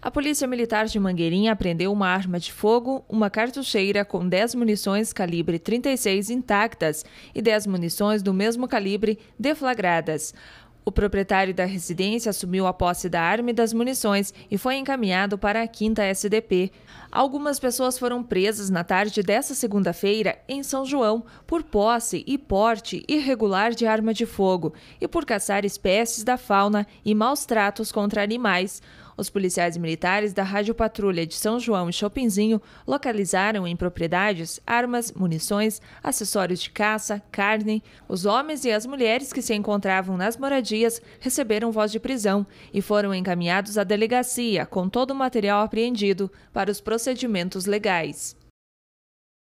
A Polícia Militar de Mangueirinha apreendeu uma arma de fogo, uma cartucheira com 10 munições calibre 36 intactas e 10 munições do mesmo calibre deflagradas. O proprietário da residência assumiu a posse da arma e das munições e foi encaminhado para a 5 SDP. Algumas pessoas foram presas na tarde desta segunda-feira em São João por posse e porte irregular de arma de fogo e por caçar espécies da fauna e maus tratos contra animais. Os policiais militares da Rádio Patrulha de São João e Chopinzinho localizaram em propriedades armas, munições, acessórios de caça, carne. Os homens e as mulheres que se encontravam nas moradias receberam voz de prisão e foram encaminhados à delegacia com todo o material apreendido para os processos procedimentos legais.